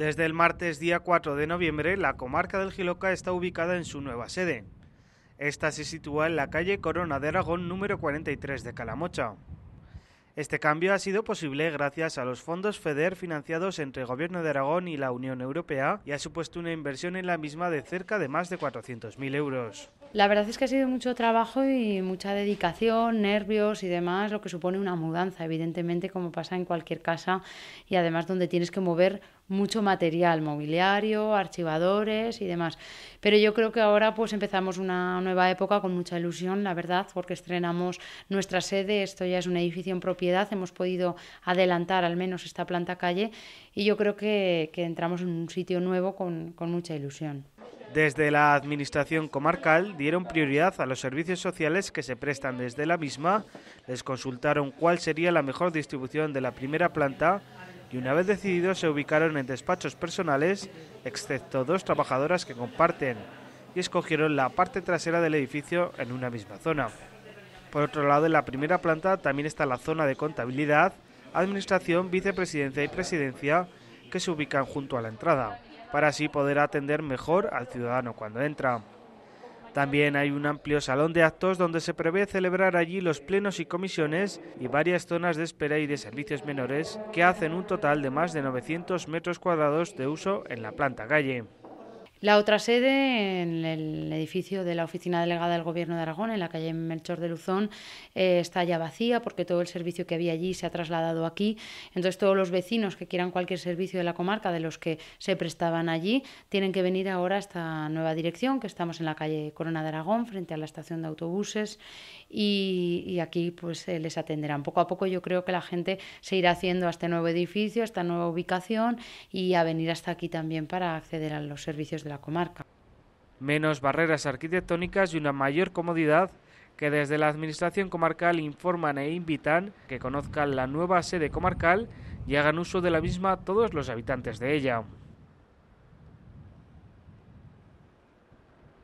Desde el martes día 4 de noviembre, la comarca del Giloca está ubicada en su nueva sede. Esta se sitúa en la calle Corona de Aragón número 43 de Calamocha. Este cambio ha sido posible gracias a los fondos FEDER financiados entre el Gobierno de Aragón y la Unión Europea y ha supuesto una inversión en la misma de cerca de más de 400.000 euros. La verdad es que ha sido mucho trabajo y mucha dedicación, nervios y demás, lo que supone una mudanza, evidentemente, como pasa en cualquier casa y además donde tienes que mover mucho material, mobiliario, archivadores y demás. Pero yo creo que ahora pues empezamos una nueva época con mucha ilusión, la verdad, porque estrenamos nuestra sede, esto ya es un edificio en propiedad, hemos podido adelantar al menos esta planta calle y yo creo que, entramos en un sitio nuevo con mucha ilusión. Desde la Administración comarcal dieron prioridad a los servicios sociales que se prestan desde la misma, les consultaron cuál sería la mejor distribución de la primera planta y una vez decidido se ubicaron en despachos personales, excepto dos trabajadoras que comparten, y escogieron la parte trasera del edificio en una misma zona. Por otro lado, en la primera planta también está la zona de contabilidad, administración, vicepresidencia y presidencia, que se ubican junto a la entrada para así poder atender mejor al ciudadano cuando entra. También hay un amplio salón de actos donde se prevé celebrar allí los plenos y comisiones y varias zonas de espera y de servicios menores que hacen un total de más de 900 metros cuadrados de uso en la planta calle. La otra sede, en el edificio de la Oficina Delegada del Gobierno de Aragón, en la calle Melchor de Luzón, eh, está ya vacía porque todo el servicio que había allí se ha trasladado aquí. Entonces, todos los vecinos que quieran cualquier servicio de la comarca, de los que se prestaban allí, tienen que venir ahora a esta nueva dirección, que estamos en la calle Corona de Aragón, frente a la estación de autobuses, y, aquí pues eh, les atenderán. Poco a poco yo creo que la gente se irá haciendo a este nuevo edificio, a esta nueva ubicación y a venir hasta aquí también para acceder a los servicios de la comarca. Menos barreras arquitectónicas y una mayor comodidad que desde la Administración Comarcal informan e invitan que conozcan la nueva sede comarcal y hagan uso de la misma todos los habitantes de ella.